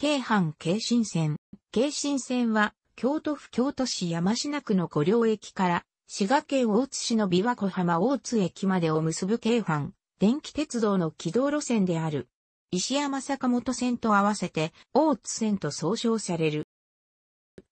京阪京新線。京新線は、京都府京都市山科区の五稜駅から、滋賀県大津市の琵琶湖浜大津駅までを結ぶ京阪、電気鉄道の軌道路線である。石山坂本線と合わせて、大津線と総称される。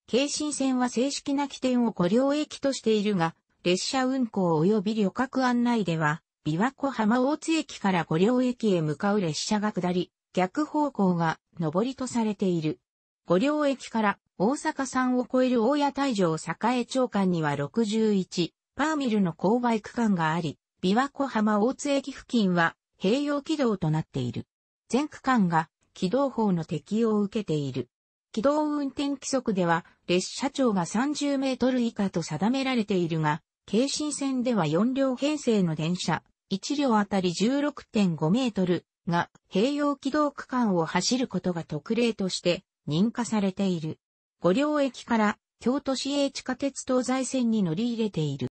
京新線は正式な起点を五稜駅としているが、列車運行及び旅客案内では、琵琶湖浜大津駅から五稜駅へ向かう列車が下り、逆方向が上りとされている。五両駅から大阪産を超える大谷大城栄町間には61パーミルの勾配区間があり、琵琶湖浜大津駅付近は併用軌道となっている。全区間が軌道法の適用を受けている。軌道運転規則では列車長が30メートル以下と定められているが、京神線では4両編成の電車、1両あたり16.5メートル、が併用軌道区間を走ることが特例として認可されている。五両駅から京都市営地下鉄東西線に乗り入れている。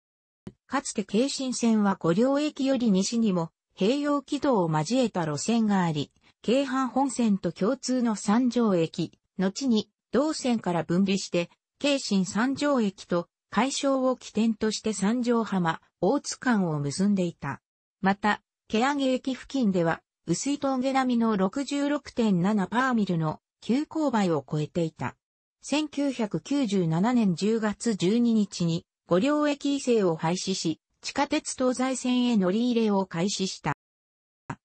かつて京神線は五両駅より西にも併用軌道を交えた路線があり、京阪本線と共通の三条駅、後に同線から分離して、京神三条駅と解消を起点として三条浜、大津間を結んでいた。また、毛上駅付近では、薄い峠並みの66.7パーミルの急勾配を超えていた。1997年10月12日に五両駅異性を廃止し、地下鉄東西線へ乗り入れを開始した。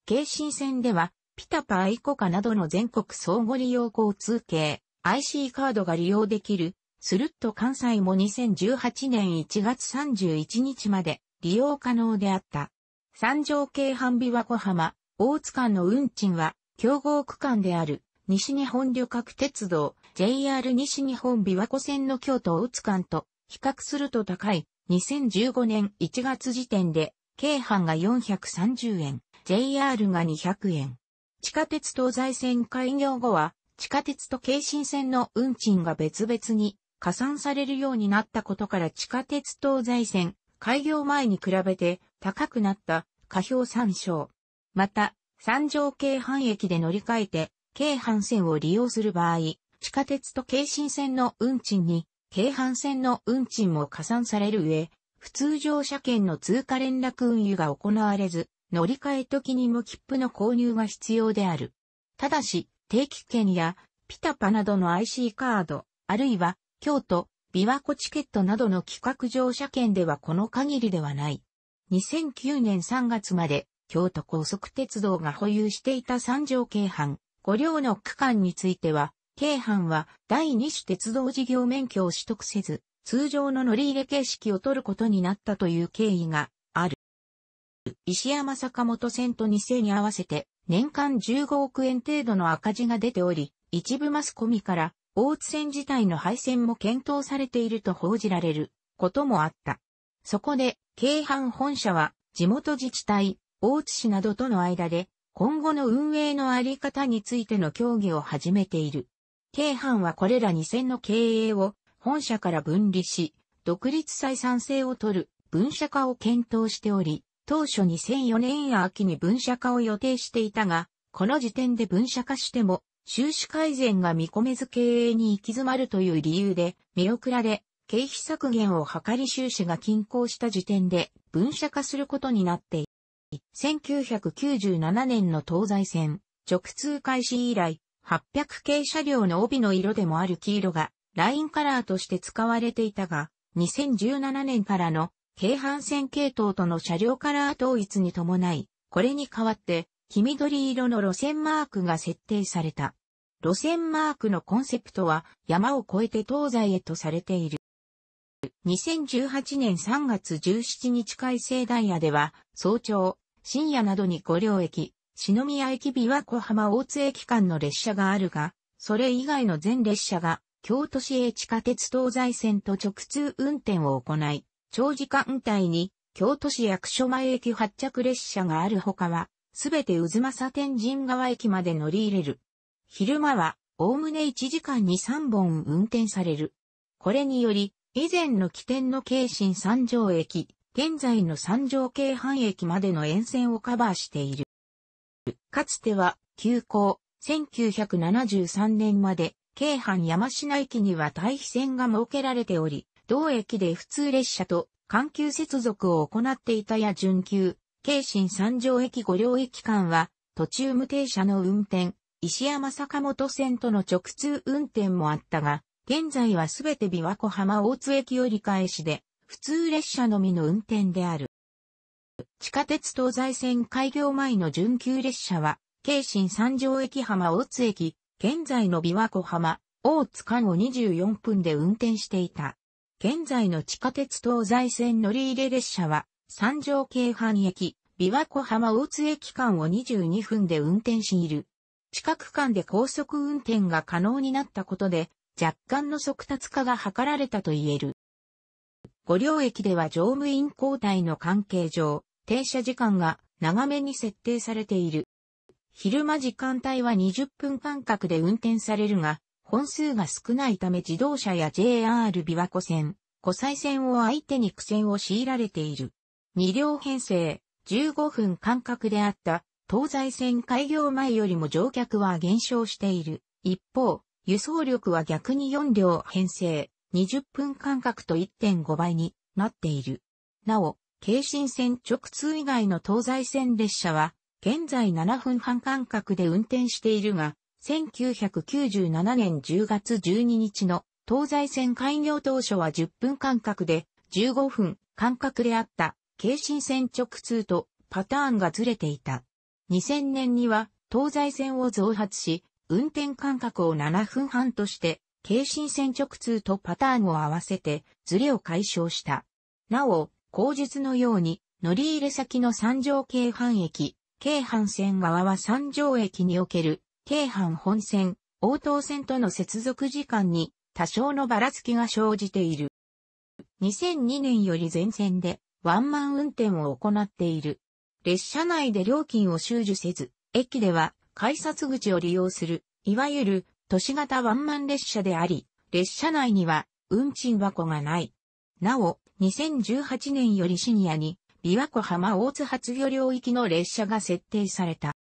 京神線では、ピタパイコカなどの全国相互利用交通系 IC カードが利用できる、スルッと関西も2018年1月31日まで利用可能であった。三条京阪琵琶湖浜、大津間の運賃は、競合区間である、西日本旅客鉄道、JR 西日本琵琶湖線の京都大津間と、比較すると高い、2015年1月時点で、京阪が430円、JR が200円。地下鉄東西線開業後は、地下鉄と京新線の運賃が別々に加算されるようになったことから地下鉄東西線開業前に比べて高くなった下表参照。また、三条京阪駅で乗り換えて、京阪線を利用する場合、地下鉄と京新線の運賃に、京阪線の運賃も加算される上、普通乗車券の通過連絡運輸が行われず、乗り換え時にも切符の購入が必要である。ただし、定期券やピタパなどの IC カード、あるいは京都、琵琶湖チケットなどの企画乗車券ではこの限りではない。2009年3月まで京都高速鉄道が保有していた三条京阪、五両の区間については、京阪は第二種鉄道事業免許を取得せず、通常の乗り入れ形式を取ることになったという経緯がある。石山坂本線と二世に合わせて年間15億円程度の赤字が出ており、一部マスコミから大津線自体の廃線も検討されていると報じられることもあった。そこで、京阪本社は地元自治体、大津市などとの間で、今後の運営のあり方についての協議を始めている。京阪はこれら2線の経営を本社から分離し、独立採算性を取る分社化を検討しており、当初2004年秋に分社化を予定していたが、この時点で分社化しても、収支改善が見込めず経営に行き詰まるという理由で、見送られ、経費削減を図り収支が均衡した時点で分社化することになっている。1997年の東西線、直通開始以来、800系車両の帯の色でもある黄色が、ラインカラーとして使われていたが、2017年からの、京阪線系統との車両カラー統一に伴い、これに代わって、黄緑色の路線マークが設定された。路線マークのコンセプトは、山を越えて東西へとされている。2018年3月17日改正ダイヤでは、早朝、深夜などに五両駅、篠宮駅琵琶湖浜大津駅間の列車があるが、それ以外の全列車が、京都市営地下鉄東西線と直通運転を行い、長時間帯に、京都市役所前駅発着列車があるほかは、すべて渦政天神川駅まで乗り入れる。昼間は、おおむね1時間に3本運転される。これにより、以前の起点の京神三条駅、現在の三条京阪駅までの沿線をカバーしている。かつては、急行、1973年まで、京阪山品駅には対比線が設けられており、同駅で普通列車と環球接続を行っていたや準急、京神三条駅五両駅間は、途中無停車の運転、石山坂本線との直通運転もあったが、現在はすべて琵琶湖浜大津駅折り返しで、普通列車のみの運転である。地下鉄東西線開業前の準急列車は、京神三条駅浜大津駅、現在の琵琶湖浜、大津間を24分で運転していた。現在の地下鉄東西線乗り入れ列車は、三条京阪駅、琵琶湖浜大津駅間を22分で運転している。近く間で高速運転が可能になったことで、若干の速達化が図られたと言える。五両駅では乗務員交代の関係上、停車時間が長めに設定されている。昼間時間帯は20分間隔で運転されるが、本数が少ないため自動車や JR 琵琶湖線、湖西線を相手に苦戦を強いられている。二両編成、15分間隔であった東西線開業前よりも乗客は減少している。一方、輸送力は逆に4両編成、20分間隔と1.5倍になっている。なお、京神線直通以外の東西線列車は、現在7分半間隔で運転しているが、1997年10月12日の東西線開業当初は10分間隔で15分間隔であった京神線直通とパターンがずれていた。2000年には東西線を増発し、運転間隔を7分半として、京心線直通とパターンを合わせて、ズレを解消した。なお、後述のように、乗り入れ先の三条京阪駅、京阪線側は三条駅における、京阪本線、応答線との接続時間に、多少のばらつきが生じている。2002年より全線で、ワンマン運転を行っている。列車内で料金を収受せず、駅では改札口を利用する、いわゆる都市型ワンマン列車であり、列車内には運賃箱がない。なお、2018年よりシニアに、琵琶湖浜大津発魚領域の列車が設定された。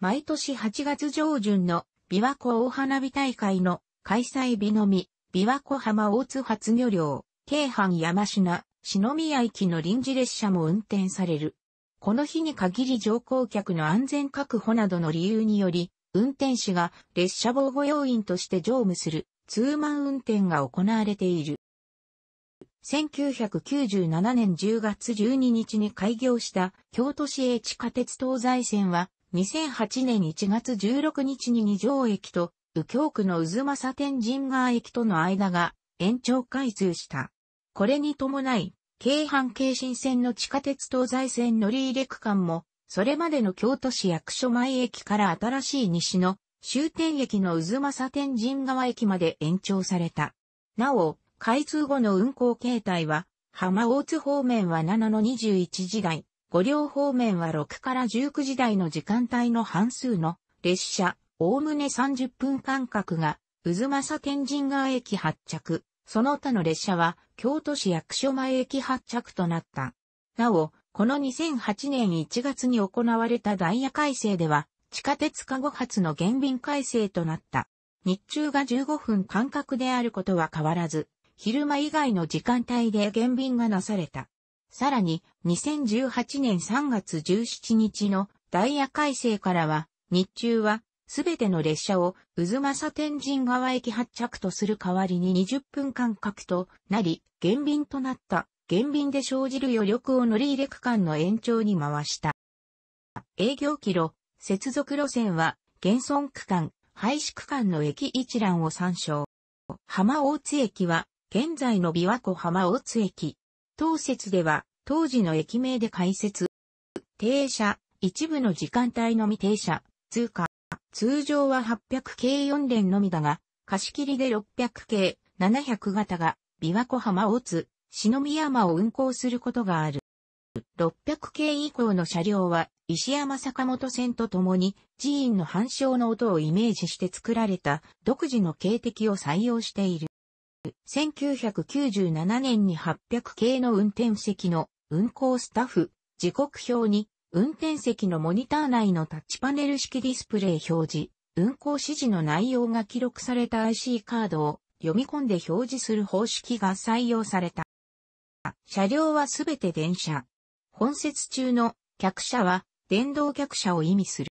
毎年8月上旬の琵琶湖大花火大会の開催日のみ、琵琶湖浜大津発魚領、京阪山品、篠宮駅の臨時列車も運転される。この日に限り乗降客の安全確保などの理由により、運転士が列車防護要員として乗務するツーマン運転が行われている。1997年10月12日に開業した京都市営地下鉄東西線は2008年1月16日に二条駅と右京区の渦政天神川駅との間が延長開通した。これに伴い京阪京新線の地下鉄東西線乗り入れ区間も、それまでの京都市役所前駅から新しい西の終点駅の渦政天神川駅まで延長された。なお、開通後の運行形態は、浜大津方面は7の21時台、五両方面は6から19時台の時間帯の半数の列車、おおむね30分間隔が、渦政天神川駅発着、その他の列車は京都市役所前駅発着となった。なお、この2008年1月に行われたダイヤ改正では、地下鉄加護発の減便改正となった。日中が15分間隔であることは変わらず、昼間以外の時間帯で減便がなされた。さらに、2018年3月17日のダイヤ改正からは、日中はすべての列車を、渦政天神川駅発着とする代わりに20分間隔となり、減便となった、減便で生じる余力を乗り入れ区間の延長に回した。営業キロ、接続路線は、減損区間、廃止区間の駅一覧を参照。浜大津駅は、現在の琵琶湖浜大津駅。当設では、当時の駅名で開設。停車、一部の時間帯のみ停車、通過。通常は800系4連のみだが、貸切で600系700型が琵琶湖浜大津、篠宮山を運行することがある。600系以降の車両は石山坂本線と共に寺院の反証の音をイメージして作られた独自の警笛を採用している。1997年に800系の運転席の運行スタッフ、時刻表に運転席のモニター内のタッチパネル式ディスプレイ表示、運行指示の内容が記録された IC カードを読み込んで表示する方式が採用された。車両はすべて電車。本節中の客車は電動客車を意味する。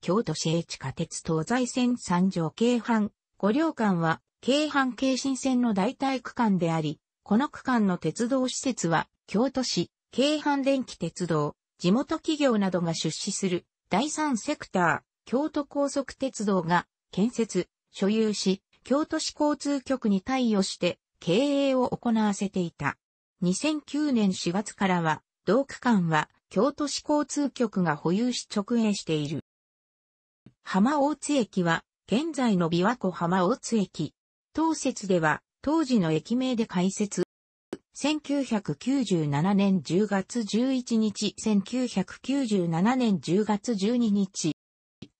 京都市営地下鉄東西線三条京阪五両間は京阪京新線の代替区間であり、この区間の鉄道施設は京都市京阪電気鉄道地元企業などが出資する第三セクター、京都高速鉄道が建設、所有し、京都市交通局に対応して経営を行わせていた。2009年4月からは、同区間は京都市交通局が保有し直営している。浜大津駅は、現在の琵琶湖浜大津駅。当設では、当時の駅名で開設。1997年10月11日、1997年10月12日。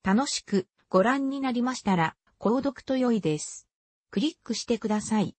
楽しくご覧になりましたら、購読と良いです。クリックしてください。